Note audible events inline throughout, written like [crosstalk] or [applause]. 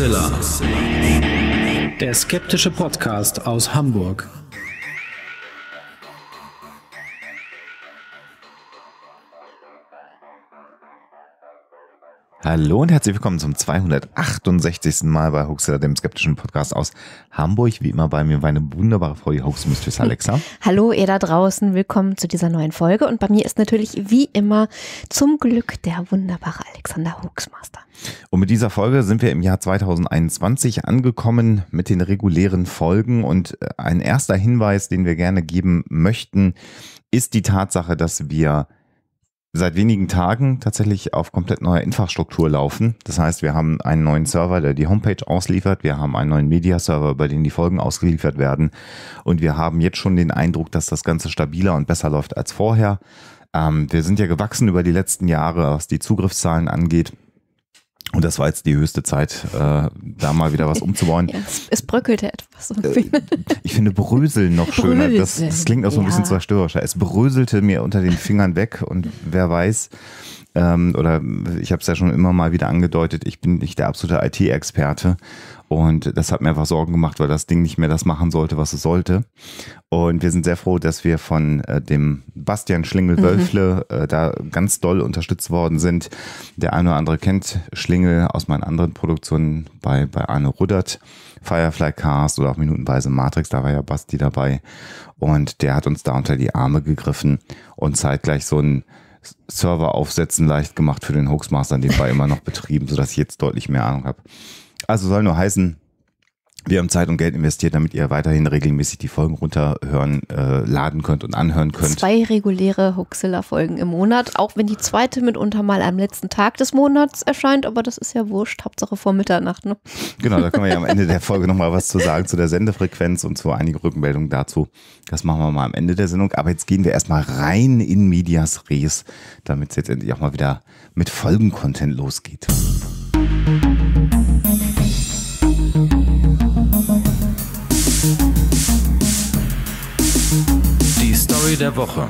Mixella. Der skeptische Podcast aus Hamburg. Hallo und herzlich willkommen zum 268. Mal bei Huxler, dem skeptischen Podcast aus Hamburg. Wie immer bei mir war eine wunderbare Frau, die Hoax Mistress [laughs] Alexa. Hallo ihr da draußen, willkommen zu dieser neuen Folge. Und bei mir ist natürlich wie immer zum Glück der wunderbare Alexander Hoaxmaster. Und mit dieser Folge sind wir im Jahr 2021 angekommen mit den regulären Folgen. Und äh, ein erster Hinweis, den wir gerne geben möchten, ist die Tatsache, dass wir seit wenigen Tagen tatsächlich auf komplett neuer Infrastruktur laufen. Das heißt, wir haben einen neuen Server, der die Homepage ausliefert. Wir haben einen neuen Media-Server, bei dem die Folgen ausgeliefert werden. Und wir haben jetzt schon den Eindruck, dass das Ganze stabiler und besser läuft als vorher. Ähm, wir sind ja gewachsen über die letzten Jahre, was die Zugriffszahlen angeht. Und das war jetzt die höchste Zeit, äh, da mal wieder was [laughs] umzubauen. ja, es, es bröckelte etwas so äh, ich finde Bröseln noch schöner. Bröseln. Das, das, klingt auch so ein ja. bisschen zerstörerischer. Es bröselte mir unter den Fingern weg und wer weiß, ähm, oder ich habe es ja schon immer mal wieder angedeutet, ich bin nicht der absolute IT-Experte und das hat mir einfach Sorgen gemacht, weil das Ding nicht mehr das machen sollte, was es sollte. Und wir sind sehr froh, dass wir von äh, dem Bastian Schlingel-Wölfle mhm. äh, da ganz doll unterstützt worden sind. Der eine oder andere kennt Schlingel aus meinen anderen Produktionen bei, bei Arne Ruddert. Firefly Cast oder auch Minutenweise Matrix, da war ja Basti dabei. Und der hat uns da unter die Arme gegriffen und zeitgleich so ein Server aufsetzen leicht gemacht für den Hoaxmaster, den war immer noch betrieben, sodass ich jetzt deutlich mehr Ahnung habe. Also soll nur heißen, wir haben Zeit und Geld investiert, damit ihr weiterhin regelmäßig die Folgen runterhören, äh, laden könnt und anhören könnt. Zwei reguläre Huxilla-Folgen im Monat, auch wenn die zweite mitunter mal am letzten Tag des Monats erscheint, aber das ist ja wurscht, Hauptsache vor Mitternacht. Ne? Genau, da können wir ja am Ende der [laughs] Folge nochmal was zu sagen zu der Sendefrequenz und zu einigen Rückmeldungen dazu. Das machen wir mal am Ende der Sendung, aber jetzt gehen wir erstmal rein in Medias Res, damit es jetzt endlich auch mal wieder mit Folgencontent losgeht. Musik Story der Woche.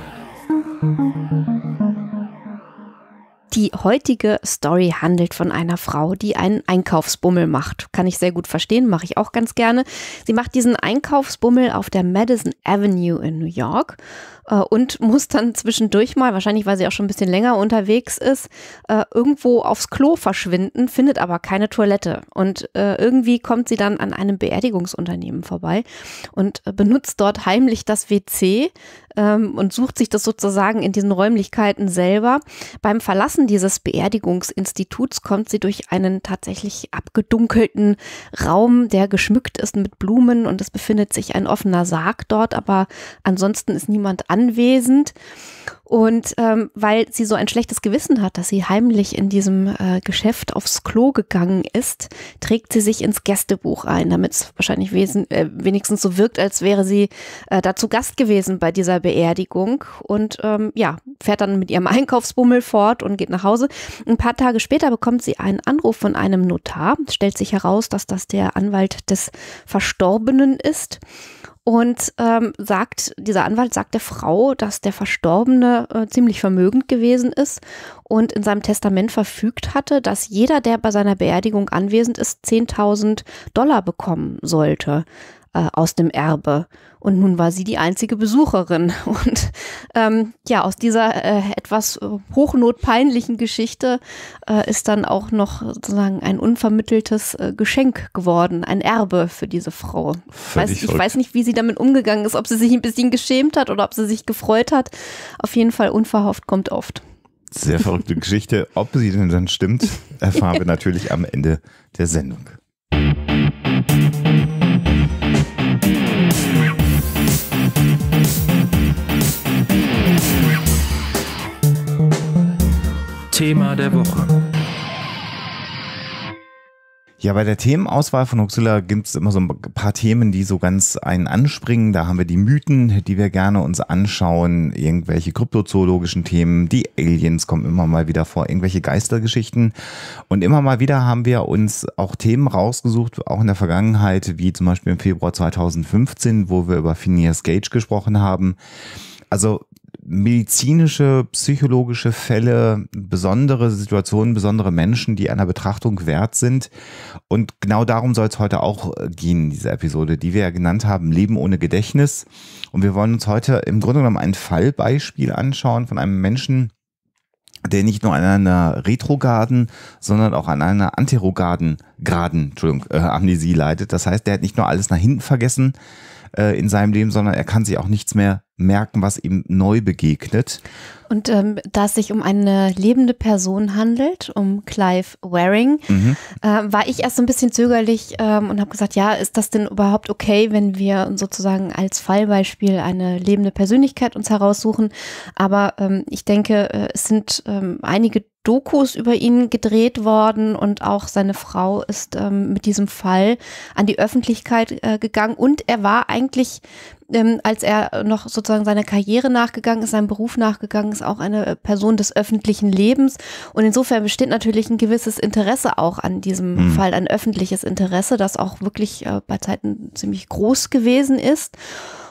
Die heutige Story handelt von einer Frau, die einen Einkaufsbummel macht. Kann ich sehr gut verstehen, mache ich auch ganz gerne. Sie macht diesen Einkaufsbummel auf der Madison Avenue in New York äh, und muss dann zwischendurch mal, wahrscheinlich weil sie auch schon ein bisschen länger unterwegs ist, äh, irgendwo aufs Klo verschwinden, findet aber keine Toilette. Und äh, irgendwie kommt sie dann an einem Beerdigungsunternehmen vorbei und benutzt dort heimlich das WC ähm, und sucht sich das sozusagen in diesen Räumlichkeiten selber. Beim Verlassen dieses Beerdigungsinstituts kommt sie durch einen tatsächlich abgedunkelten Raum, der geschmückt ist mit Blumen und es befindet sich ein offener Sarg dort, aber ansonsten ist niemand an anwesend. Und ähm, weil sie so ein schlechtes Gewissen hat, dass sie heimlich in diesem äh, Geschäft aufs Klo gegangen ist, trägt sie sich ins Gästebuch ein, damit es wahrscheinlich wesen, äh, wenigstens so wirkt, als wäre sie äh, dazu Gast gewesen bei dieser Beerdigung. Und ähm, ja, fährt dann mit ihrem [laughs] Einkaufsbummel fort und geht nach Hause. Ein paar Tage später bekommt sie einen Anruf von einem Notar. Es stellt sich heraus, dass das der Anwalt des Verstorbenen ist. Und ähm, sagt, dieser Anwalt sagt der Frau, dass der Verstorbene äh, ziemlich vermögend gewesen ist und in seinem Testament verfügt hatte, dass jeder, der bei seiner Beerdigung anwesend ist, 10.000 Dollar bekommen sollte. Äh, aus dem Erbe. Und nun war sie die einzige Besucherin. [laughs] Und ähm, ja, aus dieser äh, etwas hochnotpeinlichen Geschichte äh, ist dann auch noch sozusagen ein unvermitteltes äh, Geschenk geworden, ein Erbe für diese Frau. Weiß, ich weiß nicht, wie sie damit umgegangen ist, ob sie sich ein bisschen geschämt hat oder ob sie sich gefreut hat. Auf jeden Fall unverhofft kommt oft. Sehr verrückte Geschichte. Ob sie denn dann stimmt, [laughs] erfahren wir natürlich am Ende der Sendung. Thema der Woche. Ja, bei der Themenauswahl von Huxilla gibt es immer so ein paar Themen, die so ganz einen anspringen. Da haben wir die Mythen, die wir gerne uns anschauen, irgendwelche kryptozoologischen Themen, die Aliens kommen immer mal wieder vor, irgendwelche Geistergeschichten. Und immer mal wieder haben wir uns auch Themen rausgesucht, auch in der Vergangenheit, wie zum Beispiel im Februar 2015, wo wir über Phineas Gage gesprochen haben. Also medizinische, psychologische Fälle, besondere Situationen, besondere Menschen, die einer Betrachtung wert sind. Und genau darum soll es heute auch äh, gehen, diese Episode, die wir ja genannt haben, Leben ohne Gedächtnis. Und wir wollen uns heute im Grunde genommen ein Fallbeispiel anschauen von einem Menschen, der nicht nur an einer retrograden, sondern auch an einer anterograden, graden, Entschuldigung, äh, Amnesie leidet. Das heißt, der hat nicht nur alles nach hinten vergessen äh, in seinem Leben, sondern er kann sich auch nichts mehr merken, was ihm neu begegnet. Und ähm, da es sich um eine lebende Person handelt, um Clive Waring, mhm. äh, war ich erst so ein bisschen zögerlich ähm, und habe gesagt, ja, ist das denn überhaupt okay, wenn wir sozusagen als Fallbeispiel eine lebende Persönlichkeit uns heraussuchen? Aber ähm, ich denke, äh, es sind ähm, einige Dokus über ihn gedreht worden und auch seine Frau ist ähm, mit diesem Fall an die Öffentlichkeit äh, gegangen und er war eigentlich ähm, als er noch sozusagen seiner Karriere nachgegangen ist, seinem Beruf nachgegangen ist, auch eine äh, Person des öffentlichen Lebens. Und insofern besteht natürlich ein gewisses Interesse auch an diesem mhm. Fall, ein öffentliches Interesse, das auch wirklich äh, bei Zeiten ziemlich groß gewesen ist.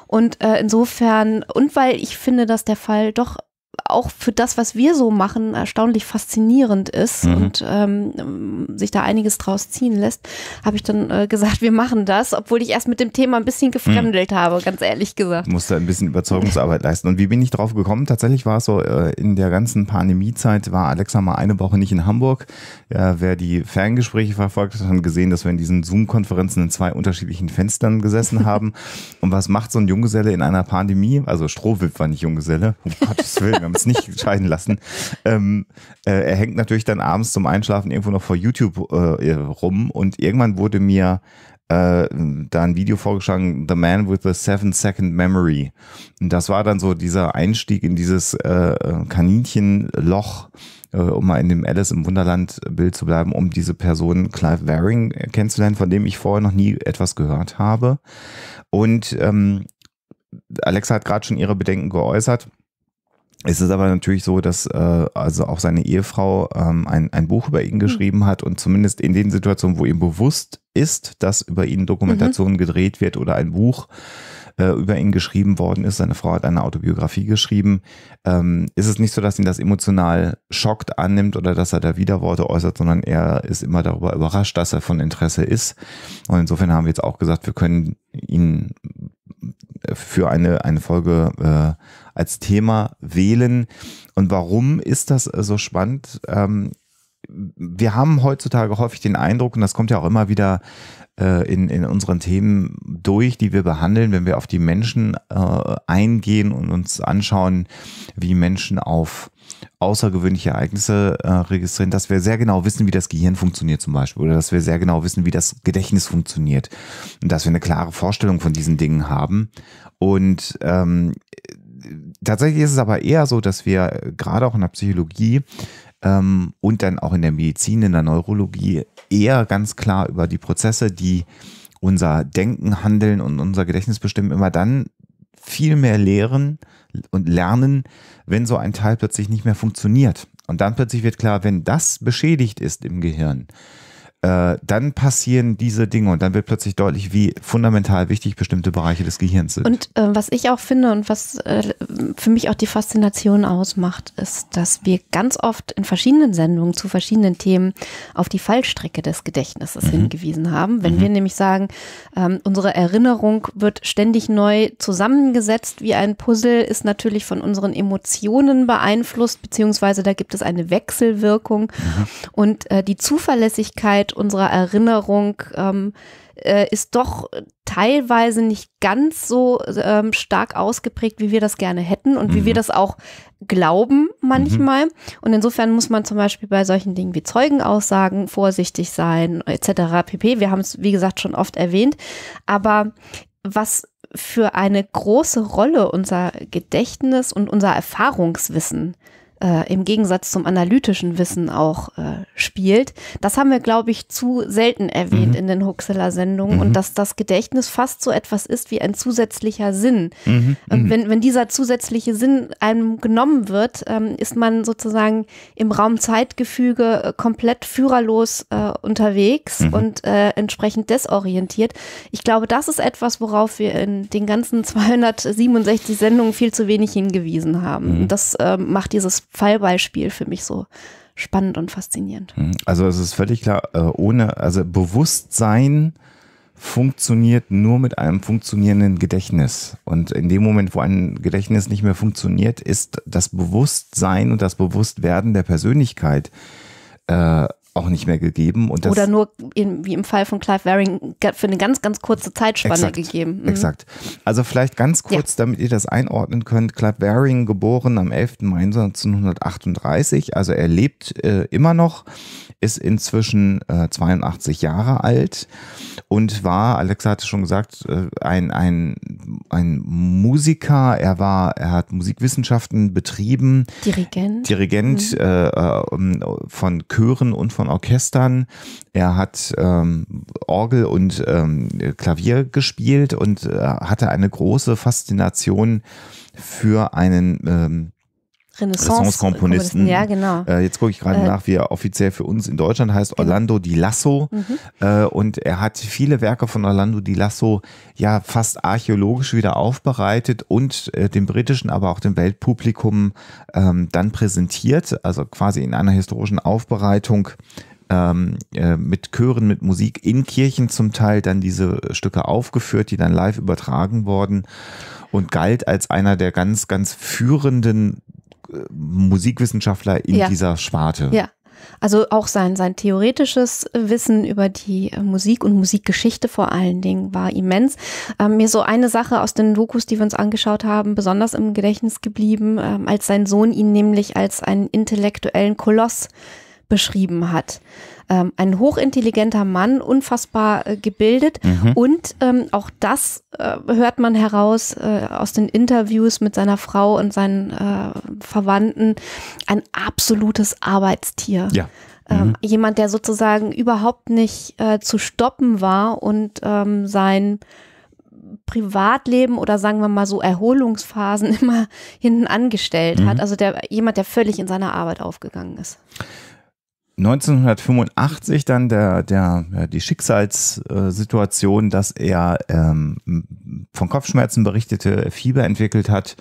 Und äh, insofern, und weil ich finde, dass der Fall doch auch für das, was wir so machen, erstaunlich faszinierend ist mhm. und ähm, sich da einiges draus ziehen lässt, habe ich dann äh, gesagt, wir machen das, obwohl ich erst mit dem Thema ein bisschen gefremdelt mhm. habe, ganz ehrlich gesagt. Ich Musste ein bisschen Überzeugungsarbeit leisten. Und wie bin ich drauf gekommen? Tatsächlich war es so, äh, in der ganzen Pandemiezeit war Alexa mal eine Woche nicht in Hamburg. Äh, wer die Ferngespräche verfolgt hat, hat gesehen, dass wir in diesen Zoom-Konferenzen in zwei unterschiedlichen Fenstern gesessen haben. [laughs] und was macht so ein Junggeselle in einer Pandemie? Also Strohwipf war nicht Junggeselle, um Gottes Willen, [laughs] haben es nicht [laughs] scheiden lassen. Ähm, äh, er hängt natürlich dann abends zum Einschlafen irgendwo noch vor YouTube äh, äh, rum und irgendwann wurde mir äh, da ein Video vorgeschlagen, The Man with the Seven Second Memory. Und das war dann so dieser Einstieg in dieses äh, äh, Kaninchenloch um mal in dem Alice im Wunderland Bild zu bleiben, um diese Person Clive Waring kennenzulernen, von dem ich vorher noch nie etwas gehört habe. Und ähm, Alexa hat gerade schon ihre Bedenken geäußert. Es ist aber natürlich so, dass äh, also auch seine Ehefrau ähm, ein, ein Buch über ihn hm. geschrieben mhm. hat und zumindest in den Situationen, wo ihm bewusst ist, dass über ihn Dokumentation mhm. gedreht wird oder ein Buch äh, über ihn geschrieben worden ist, seine Frau hat eine Autobiografie geschrieben, ähm, ist es nicht so, dass ihn das emotional schockt annimmt oder dass er da Widerworte äußert, sondern er ist immer darüber überrascht, dass er von Interesse ist. Und insofern haben wir jetzt auch gesagt, wir können ihn äh, für eine, eine Folge äh, als Thema wählen. Und warum ist das äh, so spannend? Ähm, wir haben heutzutage häufig den Eindruck, und das kommt ja auch immer wieder äh, in, in unseren Themen durch, die wir behandeln, wenn wir auf die Menschen äh, eingehen und uns anschauen, wie Menschen auf außergewöhnliche Ereignisse äh, registrieren, dass wir sehr genau wissen, wie das Gehirn funktioniert zum Beispiel oder dass wir sehr genau wissen, wie das Gedächtnis funktioniert und dass wir eine klare Vorstellung von diesen Dingen haben. Und ähm, tatsächlich ist es aber eher so, dass wir äh, gerade auch in der Psychologie ähm, und dann auch in der Medizin, in der Neurologie eher ganz klar über die Prozesse, die unser Denken, Handeln und unser Gedächtnis bestimmen, immer dann viel mehr lehren und lernen, wenn so ein Teil plötzlich nicht mehr funktioniert. Und dann plötzlich wird klar, wenn das beschädigt ist im Gehirn, äh, dann passieren diese Dinge und dann wird plötzlich deutlich, wie fundamental wichtig bestimmte Bereiche des Gehirns sind. Und äh, was ich auch finde und was äh, für mich auch die Faszination ausmacht, ist, dass wir ganz oft in verschiedenen Sendungen zu verschiedenen Themen auf die Fallstrecke des Gedächtnisses mhm. hingewiesen haben. Wenn mhm. wir nämlich sagen, ähm, unsere Erinnerung wird ständig neu zusammengesetzt wie ein Puzzle, ist natürlich von unseren Emotionen beeinflusst, beziehungsweise da gibt es eine Wechselwirkung mhm. und äh, die Zuverlässigkeit Arbeit, unserer Erinnerung ähm, äh, ist doch teilweise nicht ganz so ähm, stark ausgeprägt, wie wir das gerne hätten und mhm. wie wir mhm. das auch glauben manchmal. Mhm. Und insofern muss man zum Beispiel bei solchen Dingen wie Zeugenaussagen vorsichtig sein, etc. pp. Wir haben es, wie gesagt, schon oft erwähnt. Aber was für eine große Rolle unser Gedächtnis und unser Erfahrungswissen äh, äh, im Gegensatz zum analytischen Wissen auch äh, spielt. Das haben wir, glaube ich, zu selten erwähnt mhm. in den Huxeler-Sendungen mhm. und dass das Gedächtnis fast so etwas ist wie ein zusätzlicher Sinn. Mhm. Und ähm, mhm. wenn, wenn dieser zusätzliche Sinn einem genommen wird, ähm, ist man sozusagen im Raum-Zeitgefüge äh, komplett führerlos äh, unterwegs mhm. und äh, entsprechend desorientiert. Ich glaube, das ist etwas, worauf wir in den ganzen 267 [laughs] Sendungen viel zu wenig hingewiesen haben. Mhm. Das ähm, macht dieses Fallbeispiel für mich so spannend und faszinierend. Mhm. Also es ist völlig klar, äh, ohne, also Bewusstsein funktioniert nur mit einem funktionierenden Gedächtnis. Und in dem Moment, wo ein Gedächtnis nicht mehr funktioniert, ist das Bewusstsein und das Bewusstwerden der Persönlichkeit äh, auch nicht mehr gegeben. Und Oder nur in, wie im Fall von Clive Waring für eine ganz, ganz kurze Zeitspanne exakt, gegeben. Mhm. Exakt. Also vielleicht ganz kurz, ja. damit ihr das einordnen könnt. Clive Waring, geboren am 11. Mai 1938, also er lebt äh, immer noch ist inzwischen äh, 82 Jahre alt und war, Alexa hatte schon gesagt, äh, ein, ein, ein Musiker. Er war, er hat Musikwissenschaften betrieben. Dirigent. Dirigent mhm. äh, ähm, von Chören und von Orchestern. Er hat ähm, Orgel und ähm, Klavier gespielt und äh, hatte eine große Faszination für einen ähm, Renaissance-Komponisten. ja, genau. Äh, jetzt gucke ich gerade äh, nach, wie er offiziell für uns in Deutschland heißt, genau. Orlando Di Lasso. Mhm. Äh, und er hat viele Werke von Orlando Di Lasso ja fast archäologisch wieder aufbereitet und äh, dem britischen, aber auch dem Weltpublikum ähm, dann präsentiert, also quasi in einer historischen Aufbereitung ähm, äh, mit Chören, mit Musik in Kirchen zum Teil dann diese Stücke aufgeführt, die dann live übertragen wurden und galt als einer der ganz, ganz führenden Musikwissenschaftler in ja. dieser Sparte. Ja. Also auch sein, sein theoretisches Wissen über die äh, Musik und Musikgeschichte vor allen Dingen war immens. Ähm, mir so eine Sache aus den Dokus, die wir uns angeschaut haben, besonders im Gedächtnis geblieben, ähm, als sein Sohn ihn nämlich als einen intellektuellen Koloss beschrieben hat. Ähm, ein hochintelligenter Mann, unfassbar äh, gebildet mhm. und ähm, auch das äh, hört man heraus äh, aus den Interviews mit seiner Frau und seinen äh, Verwandten, ein absolutes Arbeitstier. Ja. Ähm, mhm. Jemand, der sozusagen überhaupt nicht äh, zu stoppen war und ähm, sein Privatleben oder sagen wir mal so Erholungsphasen [laughs] immer hinten angestellt mhm. hat. Also der, jemand, der völlig in seiner Arbeit aufgegangen ist. 1985 dann der, der, ja, die Schicksalssituation, dass er ähm, von Kopfschmerzen berichtete, Fieber entwickelt hat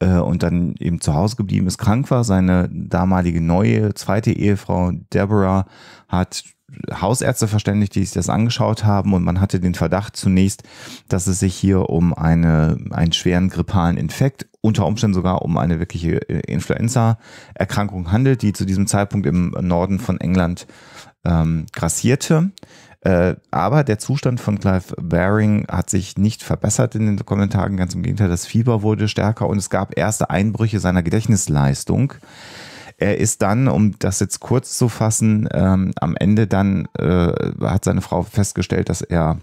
äh, und dann eben zu Hause geblieben ist, krank war. Seine damalige neue zweite Ehefrau Deborah hat Hausärzte verständigt, die sich das angeschaut haben und man hatte den Verdacht zunächst, dass es sich hier um eine, einen schweren grippalen Infekt, unter Umständen sogar um eine wirkliche äh, Influenza-Erkrankung handelt, die zu diesem Zeitpunkt im Norden von England ähm, grassierte. Äh, aber der Zustand von Clive Baring hat sich nicht verbessert in den kommenden Tagen. Ganz im Gegenteil, das Fieber wurde stärker und es gab erste Einbrüche seiner Gedächtnisleistung. Er ist dann, um das jetzt kurz zu fassen, ähm, am Ende dann äh, hat seine Frau festgestellt, dass er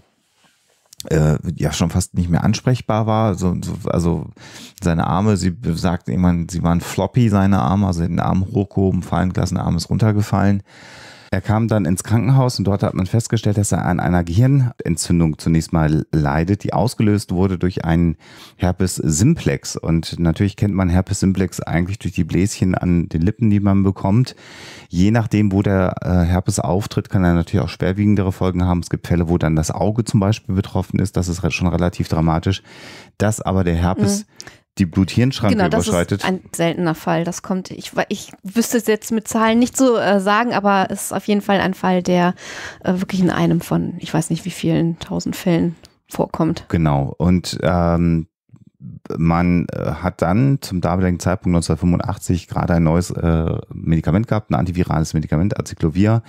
äh, ja schon fast nicht mehr ansprechbar war. So, so, also seine Arme, sie sagt irgendwann, sie waren floppy, seine Arme, also den Arm hochgehoben, fallen gelassen, der Arm ist runtergefallen. Er kam dann ins Krankenhaus und dort hat man festgestellt, dass er an einer Gehirnentzündung zunächst mal leidet, die ausgelöst wurde durch einen Herpes simplex. Und natürlich kennt man Herpes simplex eigentlich durch die Bläschen an den Lippen, die man bekommt. Je nachdem, wo der äh, Herpes auftritt, kann er natürlich auch schwerwiegendere Folgen haben. Es gibt Fälle, wo dann das Auge zum Beispiel betroffen ist. Das ist schon relativ dramatisch. Dass aber der Herpes mhm die Blut-Hirn-Schranke genau, überschreitet. Genau, das ist ein seltener Fall. Das kommt, ich, ich wüsste es jetzt mit Zahlen nicht so äh, sagen, aber es ist auf jeden Fall ein Fall, der äh, wirklich in einem von, ich weiß nicht wie vielen tausend Fällen vorkommt. Genau. Und ähm, man äh, hat dann zum damaligen Zeitpunkt 1985 gerade ein neues äh, Medikament gehabt, ein antivirales Medikament, Acyclovir.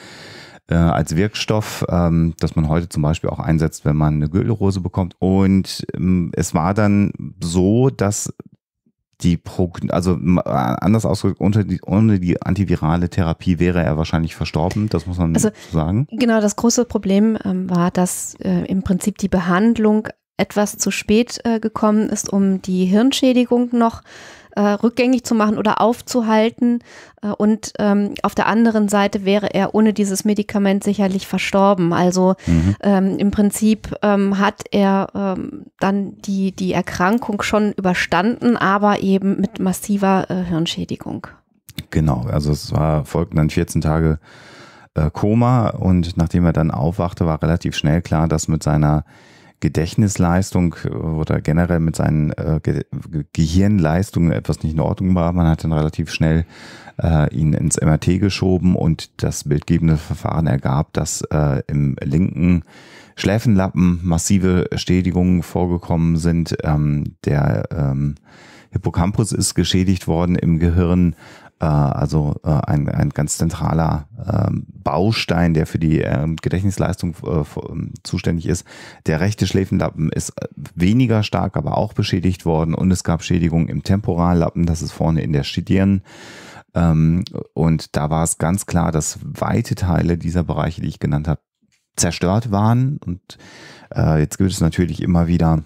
Äh, als Wirkstoff, ähm, das man heute zum Beispiel auch einsetzt, wenn man eine Gürtelrose bekommt. Und ähm, es war dann so, dass die Progn also äh, anders ausgedrückt, ohne die, antivirale Therapie wäre er wahrscheinlich verstorben, das muss man also, sagen. Genau, das große Problem ähm, war, dass äh, im Prinzip die Behandlung etwas zu spät äh, gekommen ist, um die Hirnschädigung noch äh, äh, rückgängig zu machen oder aufzuhalten. Äh, und ähm, auf der anderen Seite wäre er ohne dieses Medikament sicherlich verstorben. Also mhm. ähm, im Prinzip ähm, hat er ähm, dann die, die Erkrankung schon überstanden, aber eben mit massiver äh, Hirnschädigung. Genau, also es war, folgten dann 14 Tage äh, Koma und nachdem er dann aufwachte, war relativ schnell klar, dass mit seiner Gedächtnisleistung äh, oder generell mit seinen äh, Ge Gehirnleistungen etwas nicht in Ordnung war. Man hat dann relativ schnell äh, ihn ins MRT geschoben und das bildgebende Verfahren ergab, dass äh, im linken Schläfenlappen massive Schädigungen vorgekommen sind. Ähm, der ähm, Hippocampus ist geschädigt worden im Gehirn. Äh, also äh, ein, ein ganz zentraler ähm, Baustein, der für die ähm, Gedächtnisleistung äh, ähm, zuständig ist. Der rechte Schläfenlappen ist äh, weniger stark, aber auch beschädigt worden und es gab Schädigungen im Temporallappen, das ist vorne in der Stirn. und da war es ganz klar, dass weite Teile dieser Bereiche, die ich genannt habe, zerstört waren. Und äh, jetzt gibt es natürlich immer wieder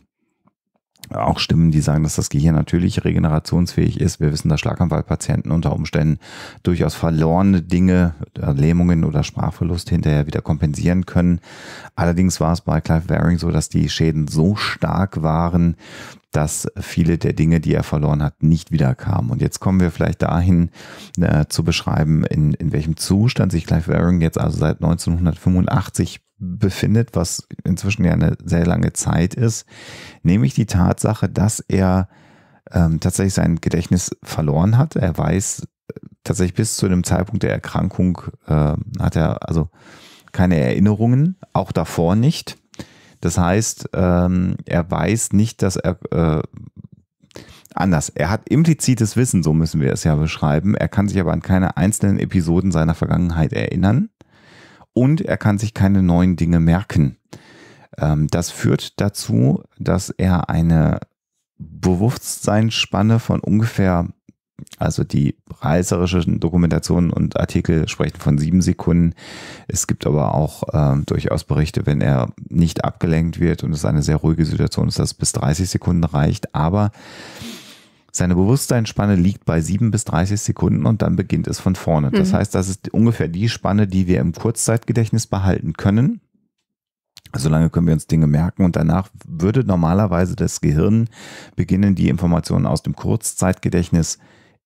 auch Stimmen, die sagen, dass das Gehirn natürlich regenerationsfähig ist. Wir wissen, dass Schlaganfallpatienten unter Umständen durchaus verlorene Dinge, äh, Lähmungen oder Sprachverlust hinterher wieder kompensieren können. Allerdings war es bei Clive Waring so, dass die Schäden so stark waren, dass viele der Dinge, die er verloren hat, nicht wiederkamen. Und jetzt kommen wir vielleicht dahin äh, zu beschreiben, in, in welchem Zustand sich Clive Waring jetzt also seit 1985 befindet, was inzwischen ja eine sehr lange Zeit ist, nämlich die Tatsache, dass er ähm, tatsächlich sein Gedächtnis verloren hat. Er weiß äh, tatsächlich bis zu dem Zeitpunkt der Erkrankung äh, hat er also keine Erinnerungen, auch davor nicht. Das heißt, ähm, er weiß nicht, dass er äh, anders. Er hat implizites Wissen, so müssen wir es ja beschreiben. Er kann sich aber an keine einzelnen Episoden seiner Vergangenheit erinnern und er kann sich keine neuen Dinge merken. Ähm, das führt dazu, dass er eine Bewusstseinsspanne von ungefähr, also die reißerischen Dokumentationen und Artikel sprechen von sieben Sekunden. Es gibt aber auch äh, durchaus Berichte, wenn er nicht abgelenkt wird und es eine sehr ruhige Situation ist, dass es bis 30 Sekunden reicht. Aber seine Bewusstseinsspanne liegt bei 7 bis 30 Sekunden und dann beginnt es von vorne. Das mhm. heißt, das ist ungefähr die Spanne, die wir im Kurzzeitgedächtnis behalten können. Solange können wir uns Dinge merken und danach würde normalerweise das Gehirn beginnen, die Informationen aus dem Kurzzeitgedächtnis zu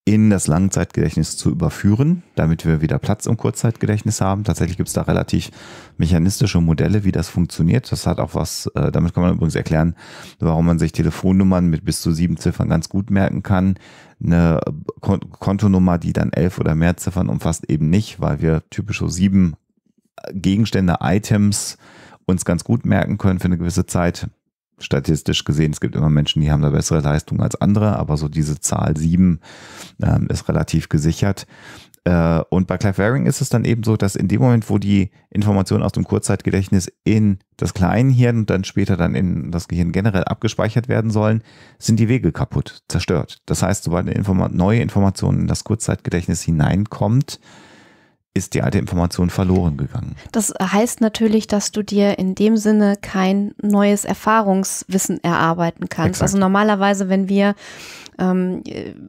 in das Langzeitgedächtnis zu überführen, damit wir wieder Platz im Kurzzeitgedächtnis haben. Tatsächlich gibt es da relativ mechanistische Modelle, wie das funktioniert. Das hat auch was, äh, damit kann man übrigens erklären, warum man sich Telefonnummern mit bis zu sieben Ziffern ganz gut merken kann. Eine Kontonummer, die dann elf oder mehr Ziffern umfasst, eben nicht, weil wir typisch so sieben äh, Gegenstände, Items uns ganz gut merken können für eine gewisse Zeit statistisch gesehen, es gibt immer Menschen, die haben da bessere Leistungen als andere, aber so diese Zahl 7 ähm, ist relativ gesichert. Äh, und bei Clefairing ist es dann eben so, dass in dem Moment, wo die Information aus dem Kurzzeitgedächtnis in das Kleinhirn und dann später dann in das Gehirn generell abgespeichert werden sollen, sind die Wege kaputt, zerstört. Das heißt, sobald eine Informa neue Information in das Kurzzeitgedächtnis hineinkommt, ist die alte Information verloren gegangen. Das heißt natürlich, dass du dir in dem Sinne kein neues Erfahrungswissen erarbeiten kannst. Exakt. Also normalerweise, wenn wir ähm,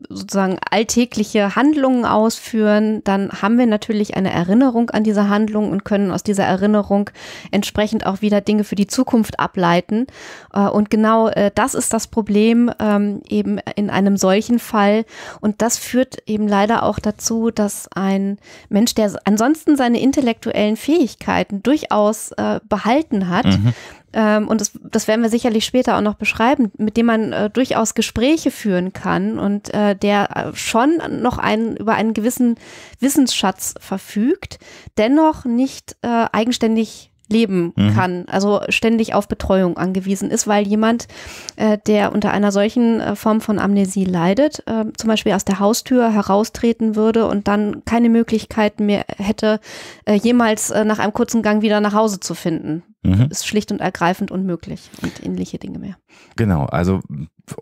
sozusagen alltägliche Handlungen ausführen, dann haben wir natürlich eine Erinnerung an diese Handlung und können aus dieser Erinnerung entsprechend auch wieder Dinge für die Zukunft ableiten. Äh, und genau äh, das ist das Problem ähm, eben in einem solchen Fall. Und das führt eben leider auch dazu, dass ein Mensch, der ansonsten seine intellektuellen Fähigkeiten durchaus äh, behalten hat, mhm ähm, und das, das werden wir sicherlich später auch noch beschreiben, mit dem man äh, durchaus Gespräche führen kann und äh, der äh, schon noch einen, über einen gewissen Wissensschatz verfügt, dennoch nicht äh, eigenständig leben mhm. kann, also ständig auf Betreuung angewiesen ist, weil jemand, äh, der unter einer solchen äh, Form von Amnesie leidet, äh, zum Beispiel aus der Haustür heraustreten würde und dann keine Möglichkeit mehr hätte, äh, jemals äh, nach einem kurzen Gang wieder nach Hause zu finden, mhm. ist schlicht und ergreifend unmöglich und ähnliche Dinge mehr. Genau, also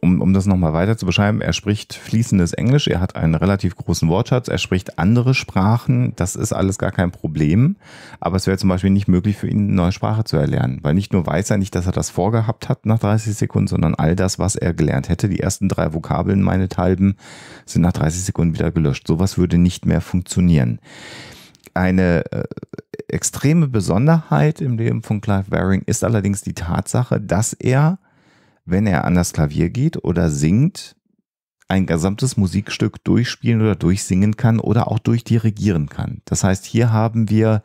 um, um das nochmal weiter zu beschreiben, er spricht fließendes Englisch, er hat einen relativ großen Wortschatz, er spricht andere Sprachen, das ist alles gar kein Problem, aber es wäre zum Beispiel nicht möglich für ihn, eine neue Sprache zu erlernen, weil nicht nur weiß er nicht, dass er das vorgehabt hat nach 30 Sekunden, sondern all das, was er gelernt hätte, die ersten drei Vokabeln meinethalben, sind nach 30 Sekunden wieder gelöscht. Sowas würde nicht mehr funktionieren. Eine äh, extreme Besonderheit im Leben von Clive Waring ist allerdings die Tatsache, dass er, wenn er an das Klavier geht oder singt, ein gesamtes Musikstück durchspielen oder durchsingen kann oder auch durchdirigieren kann. Das heißt, hier haben wir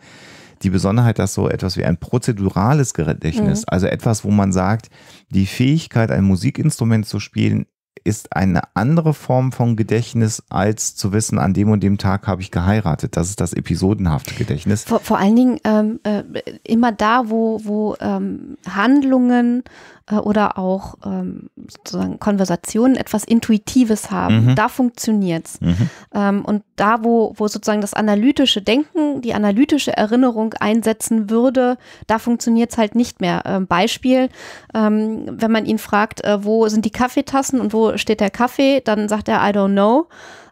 die Besonderheit, dass so etwas wie ein prozedurales Gedächtnis, mhm. also etwas, wo man sagt, die Fähigkeit, ein Musikinstrument zu spielen, ist eine andere Form von Gedächtnis, als zu wissen, an dem und dem Tag habe ich geheiratet. Das ist das episodenhafte Gedächtnis. Vor, vor allen Dingen ähm, äh, immer da, wo, wo ähm, Handlungen äh, oder auch ähm, sozusagen Konversationen etwas Intuitives haben, mhm. da funktioniert es. Mhm. Ähm, und da, wo, wo sozusagen das analytische Denken, die analytische Erinnerung einsetzen würde, da funktioniert es halt nicht mehr. Ähm, Beispiel, ähm, wenn man ihn fragt, äh, wo sind die Kaffeetassen und wo steht der Kaffee, dann sagt er, I don't know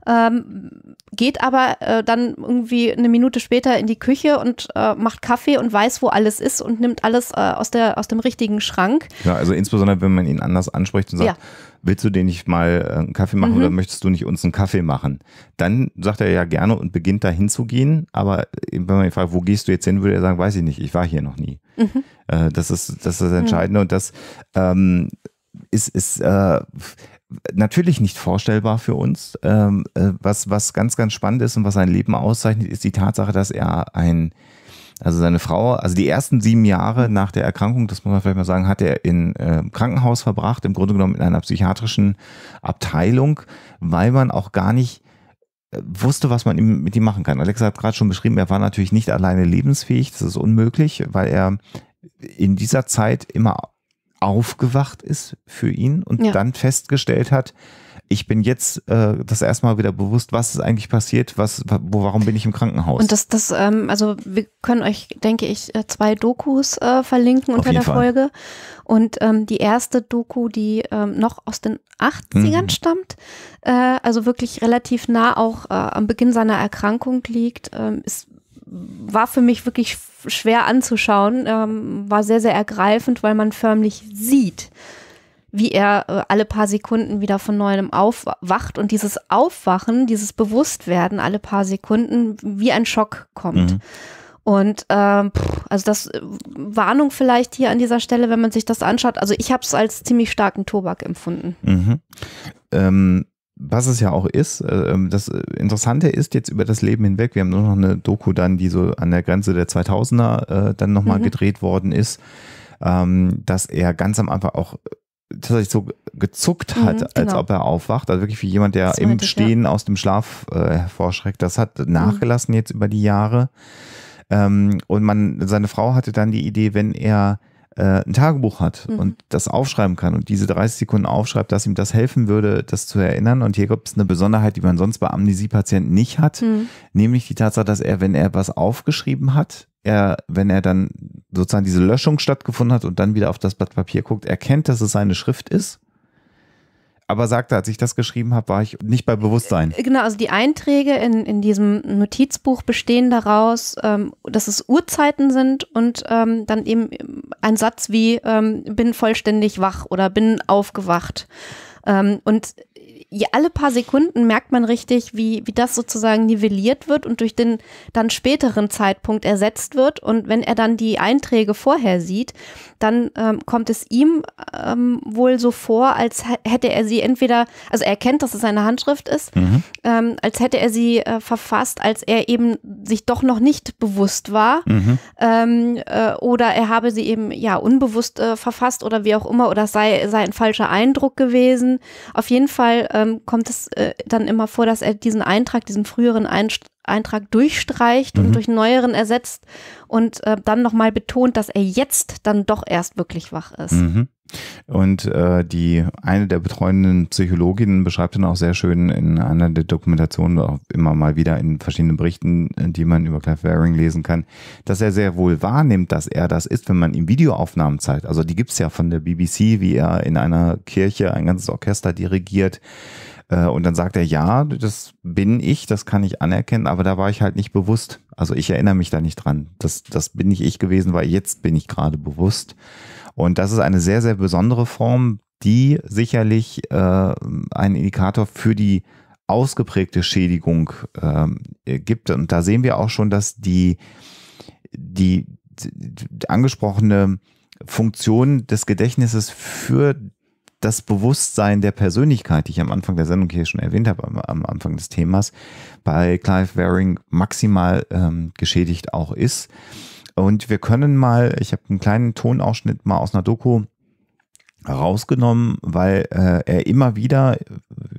ähm, geht aber äh, dann irgendwie eine Minute später in die Küche und äh, macht Kaffee und weiß, wo alles ist und nimmt alles äh, aus, der, aus dem richtigen Schrank. Ja, also insbesondere, wenn man ihn anders anspricht und sagt, ja. willst du dir nicht mal äh, einen Kaffee machen mhm. oder möchtest du nicht uns einen Kaffee machen? Dann sagt er ja gerne und beginnt da hinzugehen, aber äh, wenn man ihn fragt, wo gehst du jetzt hin, würde er sagen, weiß ich nicht, ich war hier noch nie. Mhm. Äh, das, ist, das ist das mhm. Entscheidende mhm. und das ähm, ist, ist äh, natürlich nicht vorstellbar für uns. Ähm, äh, was, was ganz, ganz spannend ist und was sein Leben auszeichnet, ist die Tatsache, dass er ein, also seine Frau, also die ersten sieben Jahre nach der Erkrankung, das muss man vielleicht mal sagen, hat er im äh, Krankenhaus verbracht, im Grunde genommen in einer psychiatrischen Abteilung, weil man auch gar nicht äh, wusste, was man mit ihm machen kann. Alexa hat gerade schon beschrieben, er war natürlich nicht alleine lebensfähig, das ist unmöglich, weil er in dieser Zeit immer aufgewacht ist für ihn und ja. dann festgestellt hat, ich bin jetzt äh, das erstmal wieder bewusst, was ist eigentlich passiert, was, wo, warum bin ich im Krankenhaus. Und das, das, ähm, also wir können euch, denke ich, äh, zwei Dokus äh, verlinken unter der Fall. Folge. Und ähm, die erste Doku, die ähm, noch aus den 80ern mhm. stammt, äh, also wirklich relativ nah auch äh, am Beginn seiner Erkrankung liegt, ähm, ist war für mich wirklich schwer anzuschauen, ähm, war sehr, sehr ergreifend, weil man förmlich sieht, wie er äh, alle paar Sekunden wieder von neuem aufwacht und dieses Aufwachen, dieses Bewusstwerden alle paar Sekunden wie ein Schock kommt. Mhm. Und ähm, also das äh, Warnung vielleicht hier an dieser Stelle, wenn man sich das anschaut. Also ich habe es als ziemlich starken Tobak empfunden. Mhm. Ähm, was es ja auch ist, äh, ähm, das Interessante ist jetzt über das Leben hinweg, wir haben nur noch eine Doku dann, die so an der Grenze der 2000er äh, dann nochmal mhm. gedreht worden ist, ähm, dass er ganz am Anfang auch tatsächlich so gezuckt mhm, hat, mhm, genau. als ob er aufwacht. Also wirklich wie jemand, der im ich, Stehen ja. aus dem Schlaf äh, hervorschreckt. Das hat nachgelassen mhm. jetzt über die Jahre. Ähm, und man, seine Frau hatte dann die Idee, wenn er äh, ein Tagebuch hat mhm. und das aufschreiben kann und diese 30 Sekunden aufschreibt, dass ihm das helfen würde, das zu erinnern. Und hier gibt es eine Besonderheit, die man sonst bei Amnesiepatienten nicht hat, mhm. nämlich die Tatsache, dass er, wenn er was aufgeschrieben hat, er, wenn er dann sozusagen diese Löschung stattgefunden hat und dann wieder auf das Blatt Papier guckt, erkennt, dass es seine Schrift ist aber sagte, als ich das geschrieben habe, war ich nicht bei Bewusstsein. Äh, genau, also die Einträge in, in diesem Notizbuch bestehen daraus, ähm, dass es Uhrzeiten sind und ähm, dann eben ein Satz wie ähm, bin vollständig wach oder bin aufgewacht. Ähm, und alle paar Sekunden merkt man richtig, wie, wie das sozusagen nivelliert wird und durch den dann späteren Zeitpunkt ersetzt wird. Und wenn er dann die Einträge vorher sieht, dann ähm, kommt es ihm ähm, wohl so vor, als hätte er sie entweder, also er erkennt, dass es eine Handschrift ist, mhm. ähm, als hätte er sie äh, verfasst, als er eben sich doch noch nicht bewusst war. Mhm. Ähm, äh, oder er habe sie eben ja unbewusst äh, verfasst oder wie auch immer, oder sei, sei ein falscher Eindruck gewesen. Auf jeden Fall äh, ähm, kommt es äh, dann immer vor, dass er diesen Eintrag, diesen früheren Einst Eintrag durchstreicht mhm. und durch einen neueren ersetzt und äh, dann nochmal betont, dass er jetzt dann doch erst wirklich wach ist. Mhm. Und äh, die eine der betreuenden Psychologinnen beschreibt dann auch sehr schön in einer der Dokumentationen, auch immer mal wieder in verschiedenen Berichten, äh, die man über Clive Waring lesen kann, dass er sehr wohl wahrnimmt, dass er das ist, wenn man ihm Videoaufnahmen zeigt. Also die gibt's ja von der BBC, wie er in einer Kirche ein ganzes Orchester dirigiert. Äh, und dann sagt er, ja, das bin ich, das kann ich anerkennen, aber da war ich halt nicht bewusst. Also ich erinnere mich da nicht dran. Das, das bin nicht ich gewesen, weil jetzt bin ich gerade bewusst. Und das ist eine sehr, sehr besondere Form, die sicherlich äh, einen Indikator für die ausgeprägte Schädigung äh, gibt. Und da sehen wir auch schon, dass die, die, die angesprochene Funktion des Gedächtnisses für das Bewusstsein der Persönlichkeit, die ich am Anfang der Sendung hier schon erwähnt habe, am, am Anfang des Themas, bei Clive Waring maximal ähm, geschädigt auch ist. Und wir können mal, ich habe einen kleinen Tonausschnitt mal aus einer Doku rausgenommen, weil äh, er immer wieder äh,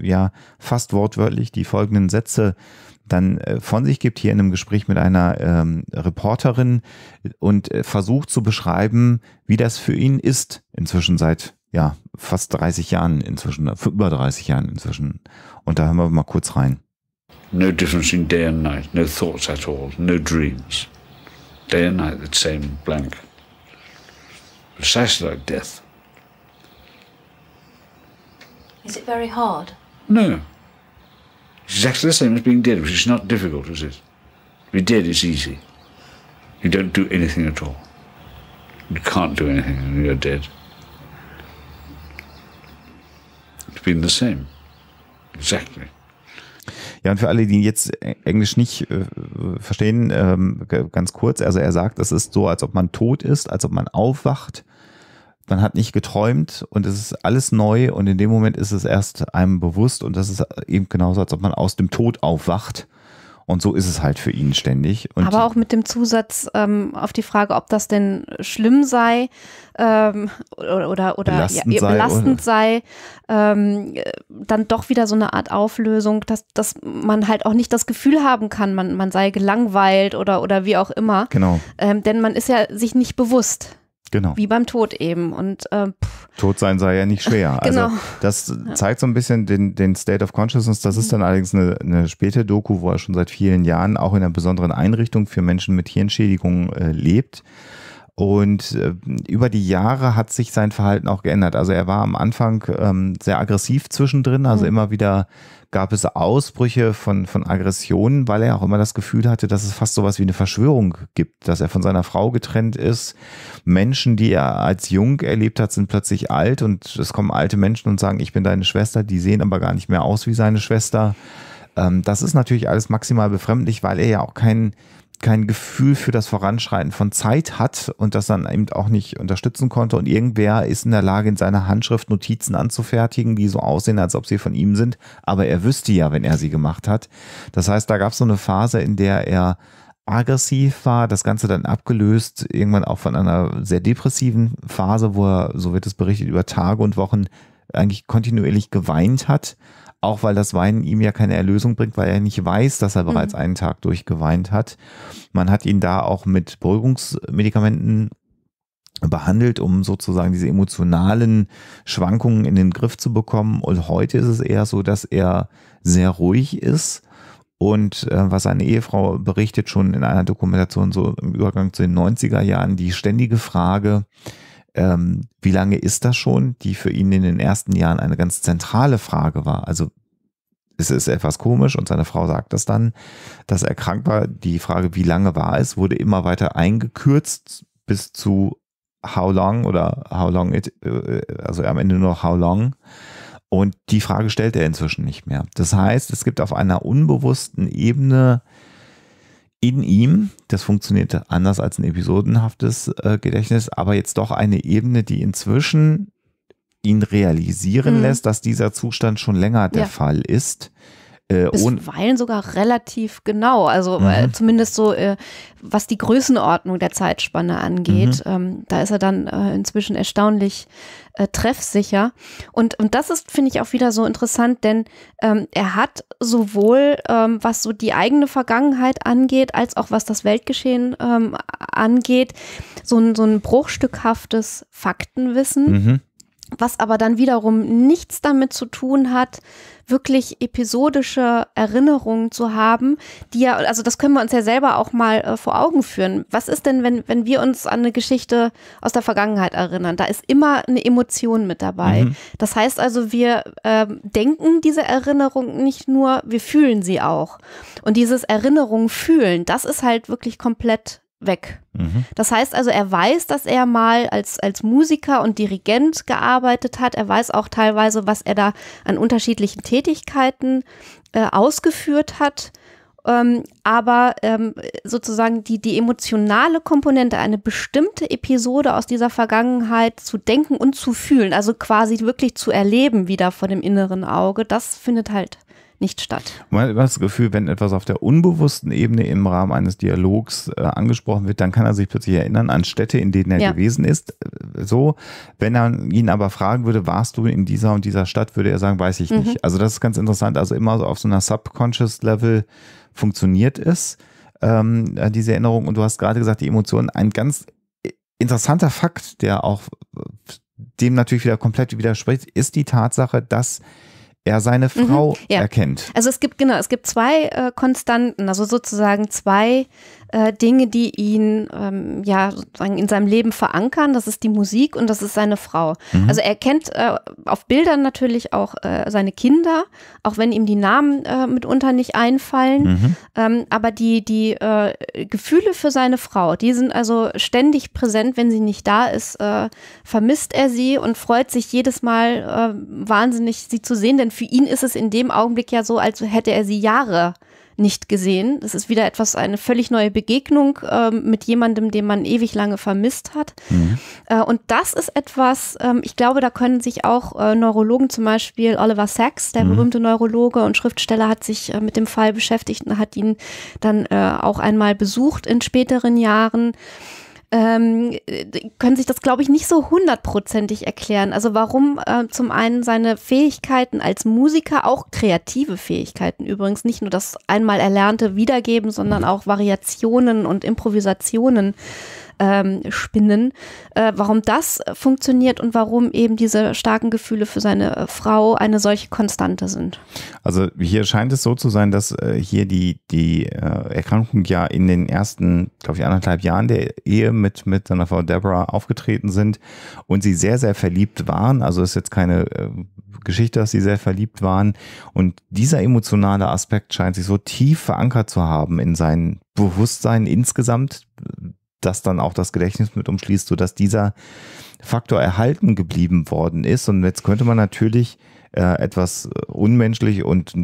ja fast wortwörtlich die folgenden Sätze dann äh, von sich gibt hier in einem Gespräch mit einer ähm, Reporterin und äh, versucht zu beschreiben, wie das für ihn ist inzwischen seit ja fast 30 Jahren inzwischen für äh, über 30 Jahren inzwischen und da hören wir mal kurz rein. No difference in day and night, no thoughts at all, no dreams. Day and night, the same blank, precisely like death. Is it very hard? No. It's exactly the same as being dead, which is not difficult, is it? To be dead is easy. You don't do anything at all. You can't do anything when you're dead. It's been the same. Exactly. Ja, und für alle, die jetzt Englisch nicht äh, verstehen, ähm, ganz kurz, also er sagt, es ist so, als ob man tot ist, als ob man aufwacht. Man hat nicht geträumt und es ist alles neu und in dem Moment ist es erst einem bewusst und das ist eben genauso, als ob man aus dem Tod aufwacht. Und so ist es halt für ihn ständig. Und Aber auch mit dem Zusatz ähm, auf die Frage, ob das denn schlimm sei ähm, oder, oder, oder belastend, ja, sei, belastend oder? sei, ähm, äh, dann doch wieder so eine Art Auflösung, dass, dass man halt auch nicht das Gefühl haben kann, man, man sei gelangweilt oder, oder wie auch immer. Genau. Ähm, denn man ist ja sich nicht bewusst. Genau. Wie beim Tod eben. Und äh, Tod sein sei ja nicht schwer. [laughs] genau. Also das ja. zeigt so ein bisschen den, den State of Consciousness. Das mhm. ist dann allerdings eine, eine späte Doku, wo er schon seit vielen Jahren auch in einer besonderen Einrichtung für Menschen mit Hirnschädigungen äh, lebt. Und äh, über die Jahre hat sich sein Verhalten auch geändert. Also er war am Anfang ähm, sehr aggressiv zwischendrin, also mhm. immer wieder gab es Ausbrüche von, von Aggressionen, weil er auch immer das Gefühl hatte, dass es fast sowas wie eine Verschwörung gibt, dass er von seiner Frau getrennt ist. Menschen, die er als jung erlebt hat, sind plötzlich alt und es kommen alte Menschen und sagen, ich bin deine Schwester, die sehen aber gar nicht mehr aus wie seine Schwester. Ähm, das ist natürlich alles maximal befremdlich, weil er ja auch keinen kein Gefühl für das Voranschreiten von Zeit hat und das dann eben auch nicht unterstützen konnte. Und irgendwer ist in der Lage, in seiner Handschrift Notizen anzufertigen, die so aussehen, als ob sie von ihm sind. Aber er wüsste ja, wenn er sie gemacht hat. Das heißt, da gab es so eine Phase, in der er aggressiv war, das Ganze dann abgelöst, irgendwann auch von einer sehr depressiven Phase, wo er, so wird es berichtet, über Tage und Wochen eigentlich kontinuierlich geweint hat auch weil das Weinen ihm ja keine Erlösung bringt, weil er nicht weiß, dass er mhm. bereits mhm. einen Tag durchgeweint hat. Man hat ihn da auch mit Beruhigungsmedikamenten behandelt, um sozusagen diese emotionalen Schwankungen in den Griff zu bekommen. Und heute ist es eher so, dass er sehr ruhig ist. Und äh, was seine Ehefrau berichtet, schon in einer Dokumentation so im Übergang zu den 90er Jahren, die ständige Frage, ähm, wie lange ist das schon, die für ihn in den ersten Jahren eine ganz zentrale Frage war. Also es ist etwas komisch und seine Frau sagt das dann, dass er krank war. Die Frage, wie lange war es, wurde immer weiter eingekürzt bis zu how long oder how long it, äh, also am Ende nur how long. Und die Frage stellt er inzwischen nicht mehr. Das heißt, es gibt auf einer unbewussten Ebene in ihm, das funktioniert anders als ein episodenhaftes äh, Gedächtnis, aber jetzt doch eine Ebene, die inzwischen ihn realisieren mhm. lässt, dass dieser Zustand schon länger der ja. Fall ist. Äh, Bisweilen sogar relativ genau. Also mhm. äh, zumindest so, äh, was die Größenordnung der Zeitspanne angeht. Mhm. Ähm, da ist er dann äh, inzwischen erstaunlich äh, treffsicher. Und, und das ist, finde ich, auch wieder so interessant, denn ähm, er hat sowohl, ähm, was so die eigene Vergangenheit angeht, als auch was das Weltgeschehen ähm, angeht, so ein, so ein bruchstückhaftes Faktenwissen. Mhm was aber dann wiederum nichts damit zu tun hat, wirklich episodische Erinnerungen zu haben, die ja, also das können wir uns ja selber auch mal äh, vor Augen führen. Was ist denn, wenn, wenn wir uns an eine Geschichte aus der Vergangenheit erinnern? Da ist immer eine Emotion mit dabei. Mhm. Das heißt also, wir äh, denken diese Erinnerung nicht nur, wir fühlen sie auch. Und dieses Erinnerung fühlen, das ist halt wirklich komplett weg. Mhm. Das heißt also, er weiß, dass er mal als, als Musiker und Dirigent gearbeitet hat. Er weiß auch teilweise, was er da an unterschiedlichen Tätigkeiten äh, ausgeführt hat. Ähm, aber ähm, sozusagen die, die emotionale Komponente, eine bestimmte Episode aus dieser Vergangenheit zu denken und zu fühlen, also quasi wirklich zu erleben wieder vor dem inneren Auge, das findet halt nicht statt. Man hat das Gefühl, wenn etwas auf der unbewussten Ebene im Rahmen eines Dialogs äh, angesprochen wird, dann kann er sich plötzlich erinnern an Städte, in denen er ja. gewesen ist. Äh, so, wenn er ihn aber fragen würde, warst du in dieser und dieser Stadt, würde er sagen, weiß ich mhm. nicht. Also das ist ganz interessant. Also immer so auf so einer subconscious Level funktioniert es. Ähm, äh, diese Erinnerung und du hast gerade gesagt, die Emotionen, ein ganz interessanter Fakt, der auch äh, dem natürlich wieder komplett widerspricht, ist die Tatsache, dass er seine mhm, Frau mhm, ja. erkennt. Also es gibt genau, es gibt zwei äh, Konstanten, also sozusagen zwei äh, Dinge, die ihn ähm, ja sozusagen in seinem Leben verankern. Das ist die Musik und das ist seine Frau. Mhm. Also er kennt äh, auf Bildern natürlich auch äh, seine Kinder, auch wenn ihm die Namen äh, mitunter nicht einfallen. Mhm. Ähm, aber die, die äh, Gefühle für seine Frau, die sind also ständig präsent, wenn sie nicht da ist, äh, vermisst er sie und freut sich jedes Mal wahnsinnig, sie zu sehen, denn für ihn ist es in dem Augenblick ja so, als hätte er sie Jahre äh, nicht gesehen. Das ist wieder etwas, eine völlig neue Begegnung äh, mit jemandem, den man ewig lange vermisst hat. Mhm. Äh, und das ist etwas, äh, ich glaube, da können sich auch äh, Neurologen, zum Beispiel Oliver Sacks, der mhm. berühmte Neurologe und Schriftsteller, hat sich äh, mit dem Fall beschäftigt und hat ihn dann äh, auch einmal besucht in späteren Jahren ähm, können sich das, glaube ich, nicht so hundertprozentig erklären. Also warum äh, zum einen seine Fähigkeiten als Musiker, auch kreative Fähigkeiten übrigens, nicht nur das einmal Erlernte wiedergeben, sondern auch Variationen und Improvisationen ähm, spinnen, äh, warum das funktioniert und warum eben diese starken Gefühle für seine äh, Frau eine solche Konstante sind. Also hier scheint es so zu sein, dass äh, hier die, die äh, Erkrankung ja in den ersten, glaube ich, anderthalb Jahren der Ehe mit, mit seiner Frau Deborah aufgetreten sind und sie sehr, sehr verliebt waren. Also ist jetzt keine äh, Geschichte, dass sie sehr verliebt waren. Und dieser emotionale Aspekt scheint sich so tief verankert zu haben in sein Bewusstsein insgesamt das dann auch das Gedächtnis mit umschließt, sodass dieser Faktor erhalten geblieben worden ist. Und jetzt könnte man natürlich äh, etwas äh, unmenschlich und äh,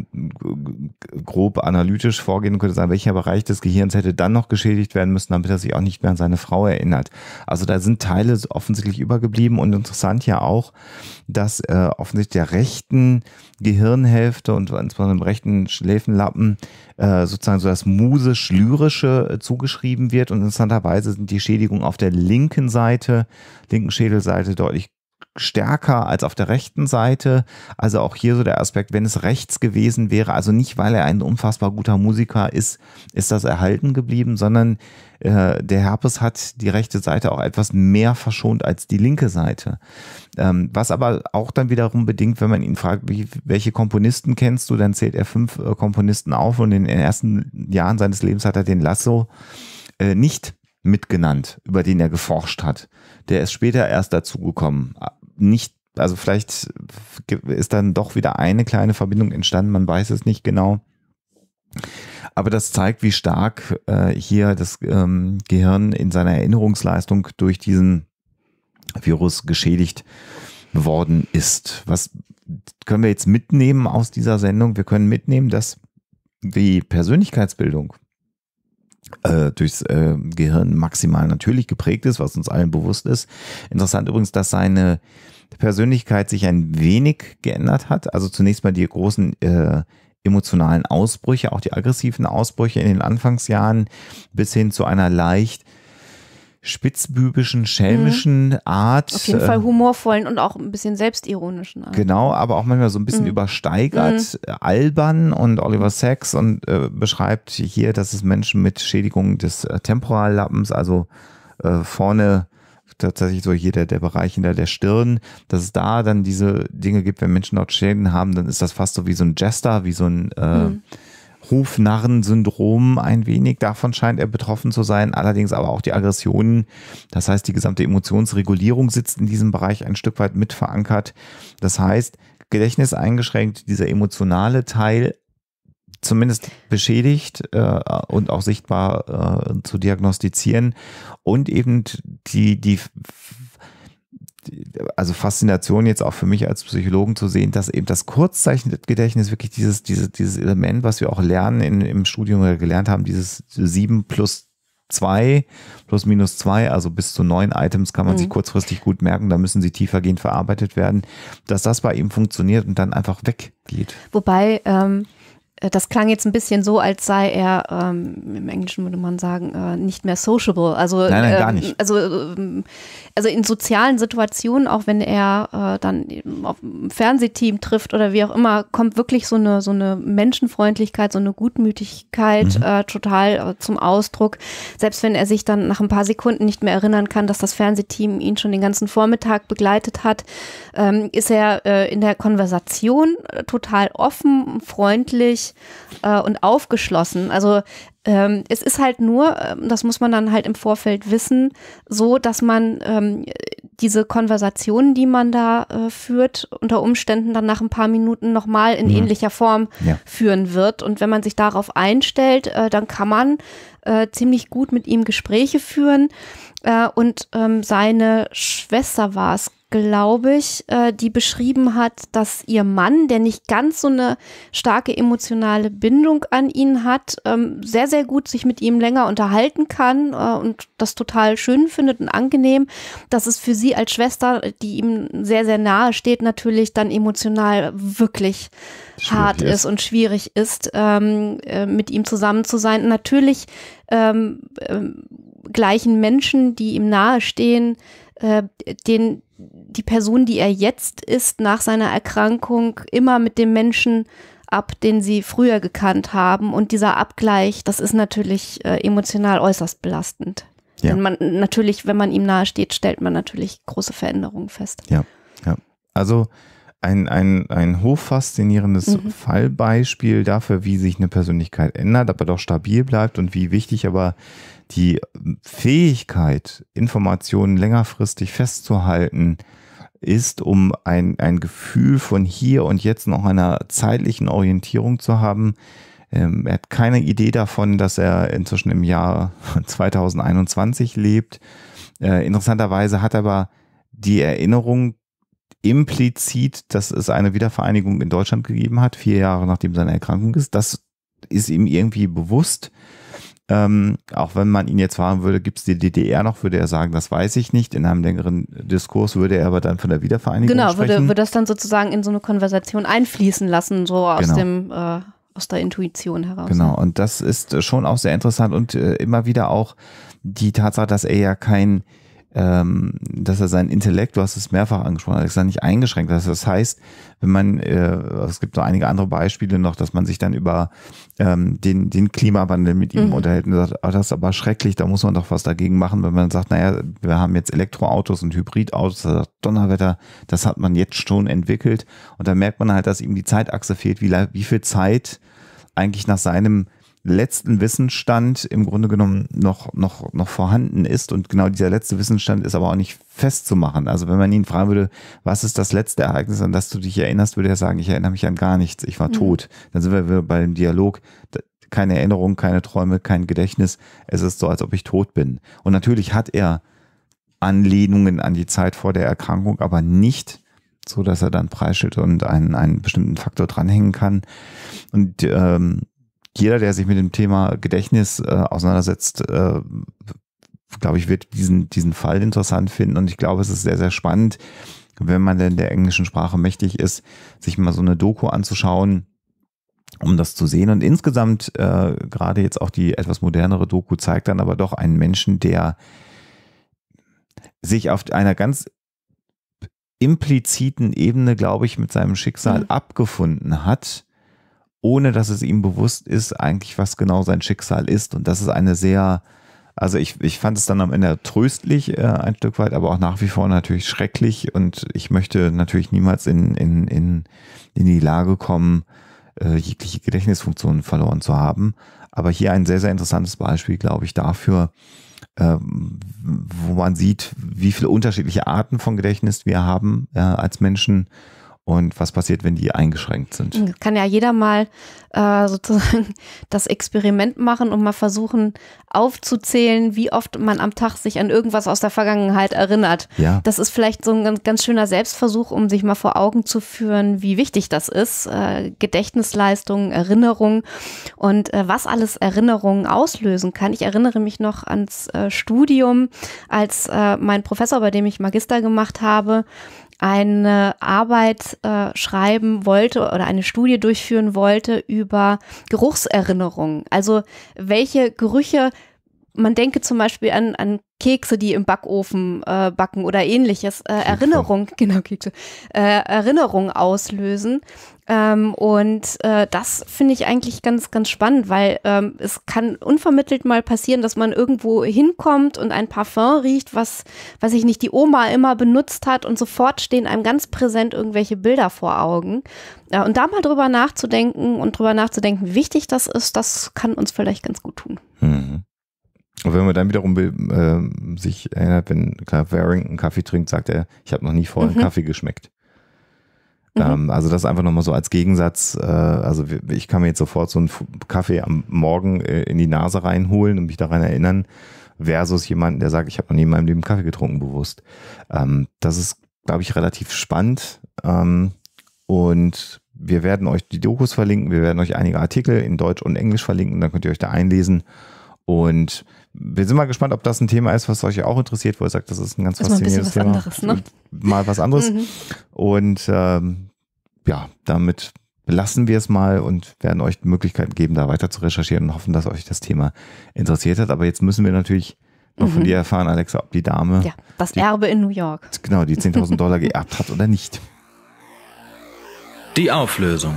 grob analytisch vorgehen könnte sagen, welcher Bereich des Gehirns hätte dann noch geschädigt werden müssen, damit er sich auch nicht mehr an seine Frau erinnert. Also da sind Teile offensichtlich übergeblieben und interessant ja auch, dass äh, offensichtlich der rechten Gehirnhälfte und insbesondere dem rechten Schläfenlappen äh, sozusagen so das musisch-lyrische zugeschrieben wird und interessanterweise sind die Schädigungen auf der linken Seite, linken Schädelseite deutlich stärker als auf der rechten Seite. Also auch hier so der Aspekt, wenn es rechts gewesen wäre, also nicht weil er ein unfassbar guter Musiker ist, ist das erhalten geblieben, sondern äh, der Herpes hat die rechte Seite auch etwas mehr verschont als die linke Seite. Ähm, was aber auch dann wiederum bedingt, wenn man ihn fragt, wie, welche Komponisten kennst du, dann zählt er fünf äh, Komponisten auf und in den ersten Jahren seines Lebens hat er den Lasso äh, nicht mitgenannt, über den er geforscht hat. Der ist später erst dazugekommen, nicht, also vielleicht ist dann doch wieder eine kleine Verbindung entstanden, man weiß es nicht genau. Aber das zeigt, wie stark äh, hier das ähm, Gehirn in seiner Erinnerungsleistung durch diesen Virus geschädigt worden ist. Was können wir jetzt mitnehmen aus dieser Sendung? Wir können mitnehmen, dass die Persönlichkeitsbildung äh, durchs äh, Gehirn maximal natürlich geprägt ist, was uns allen bewusst ist. Interessant übrigens, dass seine Persönlichkeit sich ein wenig geändert hat. Also zunächst mal die großen äh, emotionalen Ausbrüche, auch die aggressiven Ausbrüche in den Anfangsjahren bis hin zu einer leicht spitzbübischen, schelmischen mhm. Art. Auf jeden Fall äh, humorvollen und auch ein bisschen selbstironischen ne? Art. Genau, aber auch manchmal so ein bisschen mhm. übersteigert, mhm. Äh, albern und Oliver Sacks und äh, beschreibt hier, dass es Menschen mit Schädigung des äh, Temporallappens, also äh, vorne tatsächlich so hier der, der Bereich hinter der Stirn, dass es da dann diese Dinge gibt, wenn Menschen dort Schäden haben, dann ist das fast so wie so ein Jester, wie so ein äh, mhm. Hofnarren-Syndrom ein wenig. Davon scheint er betroffen zu sein, allerdings aber auch die Aggressionen. Das heißt, die gesamte Emotionsregulierung sitzt in diesem Bereich ein Stück weit mit verankert. Das heißt, Gedächtnis eingeschränkt, dieser emotionale Teil zumindest beschädigt äh, und auch sichtbar äh, zu diagnostizieren und eben die, die also Faszination jetzt auch für mich als Psychologen zu sehen, dass eben das Kurzzeitgedächtnis wirklich dieses, dieses, dieses Element, was wir auch lernen in, im Studium oder gelernt haben, dieses 7 plus 2 plus minus 2, also bis zu neun Items kann man mhm. sich kurzfristig gut merken, da müssen sie tiefergehend verarbeitet werden, dass das bei ihm funktioniert und dann einfach weggeht. Wobei, ähm, äh, das klang jetzt ein bisschen so, als sei er, ähm, im Englischen würde man sagen, äh, nicht mehr sociable. Also, nein, nein, gar ähm, nicht. Also, ähm, also in sozialen Situationen, auch wenn er äh, dann auf ein Fernsehteam trifft oder wie auch immer, kommt wirklich so eine, so eine Menschenfreundlichkeit, so eine Gutmütigkeit mhm. äh, total äh, zum Ausdruck. Selbst wenn er sich dann nach ein paar Sekunden nicht mehr erinnern kann, dass das Fernsehteam ihn schon den ganzen Vormittag begleitet hat, ähm, ist er äh, in der Konversation total offen, freundlich äh, und aufgeschlossen. Also ähm, es ist halt nur, ähm, das muss man dann halt im Vorfeld wissen, so, dass man ähm, diese Konversationen, die man da äh, führt, unter Umständen dann nach ein paar Minuten nochmal in ja. Mhm. ähnlicher Form ja. führen wird. Und wenn man sich darauf einstellt, äh, dann kann man äh, ziemlich gut mit ihm Gespräche führen. Äh, und ähm, seine Schwester war es, glaube ich, äh, die beschrieben hat, dass ihr Mann, der nicht ganz so eine starke emotionale Bindung an ihn hat, ähm, sehr, sehr gut sich mit ihm länger unterhalten kann äh, und das total schön findet und angenehm, dass es für sie als Schwester, die ihm sehr, sehr nahe steht, natürlich dann emotional wirklich schwierig hart ist. und schwierig ist, ähm, äh, mit ihm zusammen zu sein. Natürlich ähm, ähm gleichen Menschen, die ihm nahestehen, äh, den die Person, die er jetzt ist, nach seiner Erkrankung immer mit dem Menschen ab, den sie früher gekannt haben. Und dieser Abgleich, das ist natürlich äh, emotional äußerst belastend. Ja. Denn man natürlich, wenn man ihm nahesteht, stellt man natürlich große Veränderungen fest. Ja, ja. Also ein, ein, ein hochfaszinierendes mhm. Fallbeispiel dafür, wie sich eine Persönlichkeit ändert, aber doch stabil bleibt und wie wichtig aber die Fähigkeit, Informationen längerfristig festzuhalten, ist, um ein, ein Gefühl von hier und jetzt noch einer zeitlichen Orientierung zu haben. Ähm, er hat keine Idee davon, dass er inzwischen im Jahr 2021 [laughs] lebt. Äh, interessanterweise hat er aber die Erinnerung implizit, dass es eine Wiedervereinigung in Deutschland gegeben hat, vier Jahre nachdem seine Erkrankung ist. Das ist ihm irgendwie bewusst. Ähm, auch wenn man ihn jetzt fragen würde, gibt es die DDR noch, würde er sagen, das weiß ich nicht. In einem längeren Diskurs würde er aber dann von der Wiedervereinigung genau, sprechen. Genau, würde, würde das dann sozusagen in so eine Konversation einfließen lassen, so aus genau. dem äh, aus der Intuition heraus. Genau, und das ist schon auch sehr interessant und äh, immer wieder auch die Tatsache, dass er ja kein ähm, dass er sein Intellekt, du hast es mehrfach angesprochen, ist Alexander, nicht eingeschränkt hat. Das heißt, wenn man, äh, es gibt noch einige andere Beispiele noch, dass man sich dann über ähm, den, den Klimawandel mit ihm mhm. unterhält und sagt, oh, das ist aber schrecklich, da muss man doch was dagegen machen. Wenn man sagt, naja, wir haben jetzt Elektroautos und Hybridautos, das Donnerwetter, das hat man jetzt schon entwickelt. Und da merkt man halt, dass ihm die Zeitachse fehlt, wie, wie viel Zeit eigentlich nach seinem letzten Wissensstand im Grunde genommen noch, noch, noch vorhanden ist. Und genau dieser letzte Wissensstand ist aber auch nicht festzumachen. Also wenn man ihn fragen würde, was ist das letzte Ereignis, an das du dich erinnerst, würde er sagen, ich erinnere mich an gar nichts, ich war mhm. tot. Dann sind wir bei dem Dialog, keine Erinnerung, keine Träume, kein Gedächtnis. Es ist so, als ob ich tot bin. Und natürlich hat er Anlehnungen an die Zeit vor der Erkrankung, aber nicht so, dass er dann preisschildert und einen, einen bestimmten Faktor dranhängen kann. Und ähm, jeder, der sich mit dem Thema Gedächtnis äh, auseinandersetzt, äh, glaube ich, wird diesen, diesen Fall interessant finden. Und ich glaube, es ist sehr, sehr spannend, wenn man denn der englischen Sprache mächtig ist, sich mal so eine Doku anzuschauen, um das zu sehen. Und insgesamt, äh, gerade jetzt auch die etwas modernere Doku, zeigt dann aber doch einen Menschen, der sich auf einer ganz impliziten Ebene, glaube ich, mit seinem Schicksal mhm. abgefunden hat ohne dass es ihm bewusst ist, eigentlich was genau sein Schicksal ist. Und das ist eine sehr, also ich, ich fand es dann am Ende tröstlich äh, ein Stück weit, aber auch nach wie vor natürlich schrecklich. Und ich möchte natürlich niemals in, in, in, in die Lage kommen, äh, jegliche Gedächtnisfunktionen verloren zu haben. Aber hier ein sehr, sehr interessantes Beispiel, glaube ich, dafür, äh, wo man sieht, wie viele unterschiedliche Arten von Gedächtnis wir haben äh, als Menschen und was passiert, wenn die eingeschränkt sind. Kann ja jeder mal äh, sozusagen [laughs] das Experiment machen und mal versuchen aufzuzählen, wie oft man am Tag sich an irgendwas aus der Vergangenheit erinnert. Ja. Das ist vielleicht so ein ganz, ganz schöner Selbstversuch, um sich mal vor Augen zu führen, wie wichtig das ist. Äh, Gedächtnisleistung, Erinnerung und äh, was alles Erinnerungen auslösen kann. Ich erinnere mich noch ans äh, Studium, als äh, mein Professor, bei dem ich Magister gemacht habe, eine Arbeit äh, schreiben wollte oder eine Studie durchführen wollte über Geruchserinnerungen. Also welche Gerüche man denke zum Beispiel an, an Kekse, die im Backofen äh, backen oder ähnliches, äh, Erinnerung, [laughs] genau, Kekse, äh, Erinnerung auslösen. Ähm, und äh, das finde ich eigentlich ganz, ganz spannend, weil ähm, es kann unvermittelt mal passieren, dass man irgendwo hinkommt und ein Parfum riecht, was, weiß ich nicht, die Oma immer benutzt hat und sofort stehen einem ganz präsent irgendwelche Bilder vor Augen. Ja, äh, und da mal drüber nachzudenken und drüber nachzudenken, wie wichtig das ist, das kann uns vielleicht ganz gut tun. Mhm. Und wenn man dann wiederum äh, sich erinnert, wenn Clark Waring einen Kaffee trinkt, sagt er, ich habe noch nie vorher einen mhm. Kaffee geschmeckt. Mhm. Ähm, also das einfach nochmal so als Gegensatz. Äh, also ich kann mir jetzt sofort so einen Kaffee am Morgen äh, in die Nase reinholen und mich daran erinnern, versus jemanden, der sagt, ich habe noch nie in meinem Leben Kaffee getrunken, bewusst. Ähm, das ist, glaube ich, relativ spannend. Ähm, und wir werden euch die Dokus verlinken, wir werden euch einige Artikel in Deutsch und Englisch verlinken, dann könnt ihr euch da einlesen. Und wir sind mal gespannt, ob das ein Thema ist, was euch auch interessiert, wo ihr sagt, das ist ein ganz ist faszinierendes mal ein was Thema. Anderes, ne? Mal was anderes. Mhm. Und ähm, ja, damit belassen wir es mal und werden euch Möglichkeiten geben, da weiter zu recherchieren und hoffen, dass euch das Thema interessiert hat. Aber jetzt müssen wir natürlich noch mhm. von dir erfahren, Alexa, ob die Dame. Ja, das die, Erbe in New York. Genau, die 10.000 Dollar [laughs] geerbt hat oder nicht. Die Auflösung.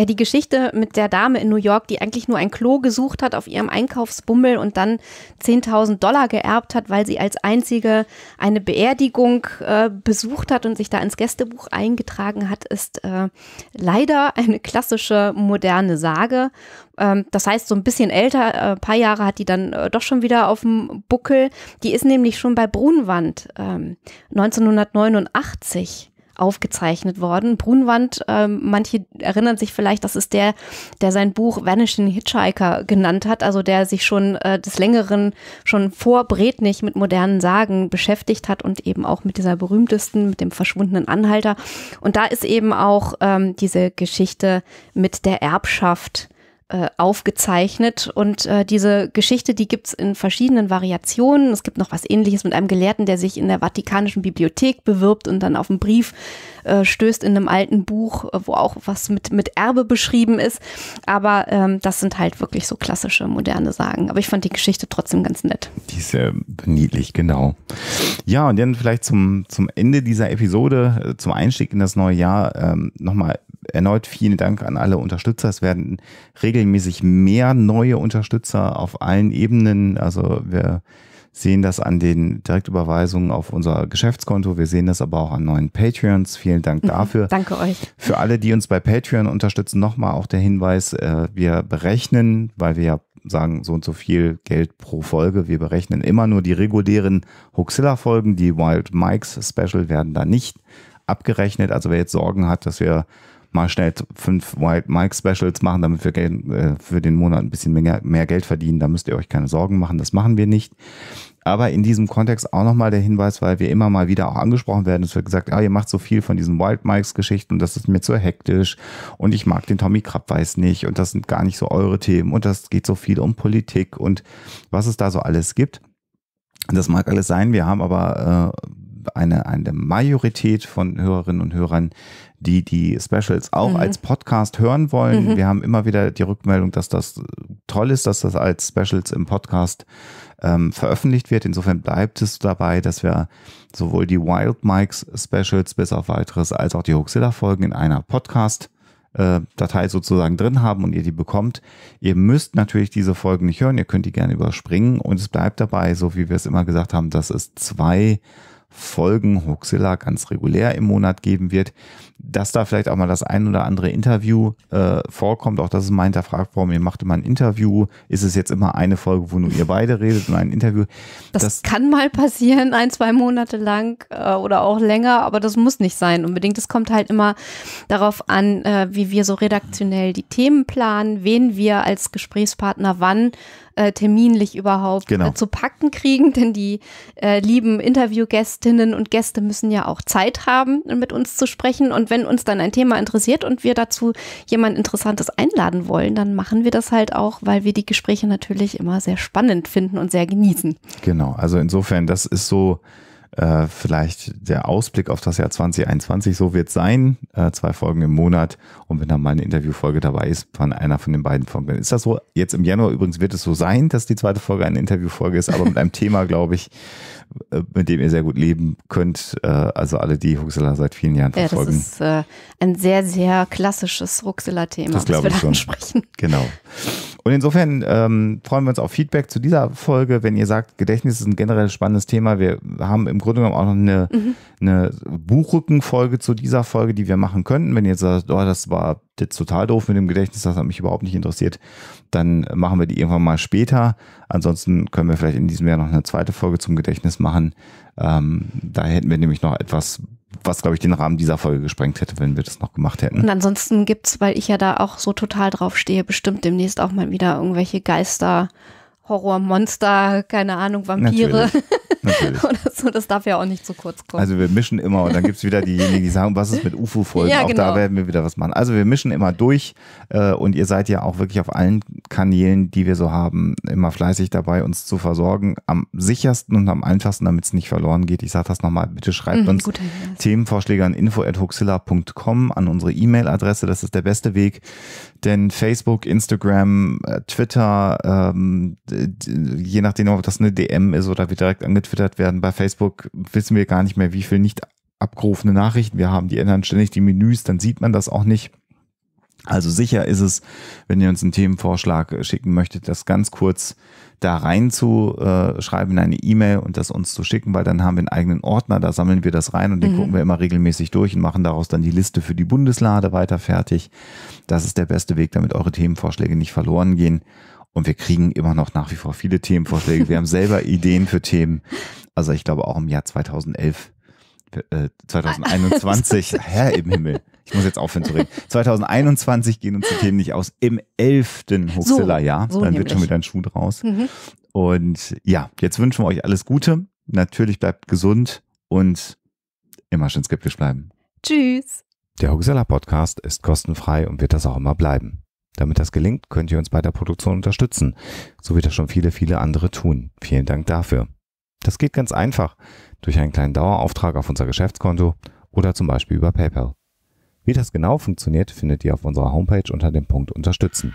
Ja, die Geschichte mit der Dame in New York, die eigentlich nur ein Klo gesucht hat auf ihrem Einkaufsbummel und dann 10.000 Dollar geerbt hat, weil sie als einzige eine Beerdigung äh, besucht hat und sich da ins Gästebuch eingetragen hat, ist äh, leider eine klassische moderne Sage. Ähm, das heißt, so ein bisschen älter, äh, ein äh, paar Jahre hat die dann äh, doch schon wieder auf dem Buckel. Die ist nämlich schon bei Brunwand ähm, 1989 aufgezeichnet worden. Brunwand, ähm, manche erinnern sich vielleicht, das ist der, der sein Buch Vanishing Hitchhiker genannt hat, also der sich schon äh, des Längeren, schon vor Bretnich mit modernen Sagen beschäftigt hat und eben auch mit dieser berühmtesten, mit dem verschwundenen Anhalter. Und da ist eben auch ähm, diese Geschichte mit der Erbschaft äh, aufgezeichnet. Und äh, diese Geschichte, die gibt es in verschiedenen Variationen. Es gibt noch was ähnliches mit einem Gelehrten, der sich in der Vatikanischen Bibliothek bewirbt und dann auf einen Brief äh, stößt in einem alten Buch, äh, wo auch was mit, mit Erbe beschrieben ist. Aber ähm, das sind halt wirklich so klassische, moderne Sagen. Aber ich fand die Geschichte trotzdem ganz nett. Die ist äh, niedlich, genau. Ja, und dann vielleicht zum, zum Ende dieser Episode, äh, zum Einstieg in das neue Jahr, ähm, nochmal erneut vielen Dank an alle Unterstützer. Es werden regelmäßig mehr neue Unterstützer auf allen Ebenen. Also wir sehen das an den Direktüberweisungen auf unser Geschäftskonto. Wir sehen das aber auch an neuen Patreons. Vielen Dank mhm, dafür. Danke euch. Für alle, die uns bei Patreon unterstützen, nochmal auch der Hinweis, äh, wir berechnen, weil wir ja sagen so und so viel Geld pro Folge. Wir berechnen immer nur die regulären huxilla folgen Die Wild Mikes Special werden da nicht abgerechnet. Also wer jetzt Sorgen hat, dass wir mal schnell fünf White Mike Specials machen, damit wir Geld, äh, für den Monat ein bisschen mehr, mehr Geld verdienen. Da müsst ihr euch keine Sorgen machen, das machen wir nicht. Aber in diesem Kontext auch nochmal der Hinweis, weil wir immer mal wieder auch angesprochen werden, es wird gesagt, ah, ihr macht so viel von diesen Wild Mikes Geschichten und das ist mir zu hektisch und ich mag den Tommy Krabbeis nicht und das sind gar nicht so eure Themen und das geht so viel um Politik und was es da so alles gibt. Das mag alles sein, wir haben aber äh, eine, eine Majorität von Hörerinnen und Hörern, die die Specials auch mhm. als Podcast hören wollen. Mhm. Wir haben immer wieder die Rückmeldung, dass das toll ist, dass das als Specials im Podcast ähm, veröffentlicht wird. Insofern bleibt es dabei, dass wir sowohl die Wild Mikes Specials bis auf weiteres als auch die Hoxilla folgen in einer Podcast- äh, Datei sozusagen drin haben und ihr die bekommt. Ihr müsst natürlich diese Folgen nicht hören, ihr könnt die gerne überspringen und es bleibt dabei, so wie wir es immer gesagt haben, dass es zwei Folgen Hoxilla ganz regulär im Monat geben wird, dass da vielleicht auch mal das ein oder andere Interview äh, vorkommt. Auch das ist mein hinterfragt worden. Ihr macht immer ein Interview. Ist es jetzt immer eine Folge, wo nur ihr beide redet und ein Interview? Das, das kann mal passieren, ein, zwei Monate lang äh, oder auch länger, aber das muss nicht sein unbedingt. Es kommt halt immer darauf an, äh, wie wir so redaktionell die Themen planen, wen wir als Gesprächspartner wann äh, terminlich überhaupt äh, genau. äh, zu packen kriegen, [laughs] denn die äh, lieben Interviewgästinnen und Gäste müssen ja auch Zeit haben, mit uns zu sprechen. Und wenn uns dann ein Thema interessiert und wir dazu jemand Interessantes einladen wollen, dann machen wir das halt auch, weil wir die Gespräche natürlich immer sehr spannend finden und sehr genießen. Genau, also insofern, das ist so äh, vielleicht der Ausblick auf das Jahr 2021 so wird sein. Äh, zwei Folgen im Monat. Und wenn dann mal eine Interviewfolge dabei ist von einer von den beiden Folgen, ist das so. Jetzt im Januar übrigens wird es so sein, dass die zweite Folge eine Interviewfolge ist, aber mit einem [laughs] Thema, glaube ich, äh, mit dem ihr sehr gut leben könnt. Äh, also alle, die Huxela seit vielen Jahren verfolgen. Ja, das ist äh, ein sehr, sehr klassisches Huxela-Thema, das, das wir ich schon. sprechen. Genau. Und insofern ähm, freuen wir uns auf Feedback zu dieser Folge, wenn ihr sagt, Gedächtnis ist ein generell spannendes Thema. Wir haben im Grunde genommen auch noch eine, mhm. eine Buchrückenfolge zu dieser Folge, die wir machen könnten. Wenn ihr jetzt sagt, oh, das war jetzt total doof mit dem Gedächtnis, das hat mich überhaupt nicht interessiert, dann machen wir die irgendwann mal später. Ansonsten können wir vielleicht in diesem Jahr noch eine zweite Folge zum Gedächtnis machen. Ähm, da hätten wir nämlich noch etwas, was, glaube ich, den Rahmen dieser Folge gesprengt hätte, wenn wir das noch gemacht hätten. Und ansonsten gibt es, weil ich ja da auch so total drauf stehe, bestimmt demnächst auch mal wieder irgendwelche Geister. Horror, Monster, keine Ahnung, Vampire Natürlich. Natürlich. [laughs] oder so. Das darf ja auch nicht zu kurz kommen. Also wir mischen immer und dann gibt es wieder diejenigen, die sagen, was ist mit UFO-Folgen? Ja, genau. Auch da genau. werden wir wieder was machen. Also wir mischen immer durch äh, und ihr seid ja auch wirklich auf allen Kanälen, die wir so haben, immer fleißig dabei, uns zu versorgen. Am sichersten und am einfachsten, damit es nicht verloren geht. Ich sage das nochmal, bitte schreibt mhm, uns Themenvorschläge an info.huxilla.com an unsere E-Mail-Adresse. Das ist der beste Weg. Denn Facebook, Instagram, äh, Twitter, ähm, je nachdem, ob das eine DM ist oder wir direkt angetwittert werden, bei Facebook wissen wir gar nicht mehr, wie viel nicht abgerufene Nachrichten wir haben. Die ändern ständig die Menüs, dann sieht man das auch nicht. Also sicher ist es, wenn ihr uns einen Themenvorschlag schicken möchtet, das ganz kurz da reinzuschreiben in eine E-Mail und das uns zu schicken, weil dann haben wir einen eigenen Ordner, da sammeln wir das rein und den mhm. gucken wir immer regelmäßig durch und machen daraus dann die Liste für die Bundeslade weiter fertig. Das ist der beste Weg, damit eure Themenvorschläge nicht verloren gehen. Und wir kriegen immer noch nach wie vor viele Themenvorschläge. Wir haben selber [laughs] Ideen für Themen. Also ich glaube auch im Jahr 2011 2021, äh, [laughs] Herr im Himmel, ich muss jetzt aufhören zu reden. 2021 gehen uns die Themen nicht aus. Im elften Huxilla-Jahr, so, so dann wird schon wieder ein Schuh draus. Mhm. Und ja, jetzt wünschen wir euch alles Gute. Natürlich bleibt gesund und immer schön skeptisch bleiben. Tschüss. Der Hoxilla Podcast ist kostenfrei und wird das auch immer bleiben. Damit das gelingt, könnt ihr uns bei der Produktion unterstützen, so wie das schon viele, viele andere tun. Vielen Dank dafür. Das geht ganz einfach durch einen kleinen Dauerauftrag auf unser Geschäftskonto oder zum Beispiel über PayPal. Wie das genau funktioniert, findet ihr auf unserer Homepage unter dem Punkt Unterstützen.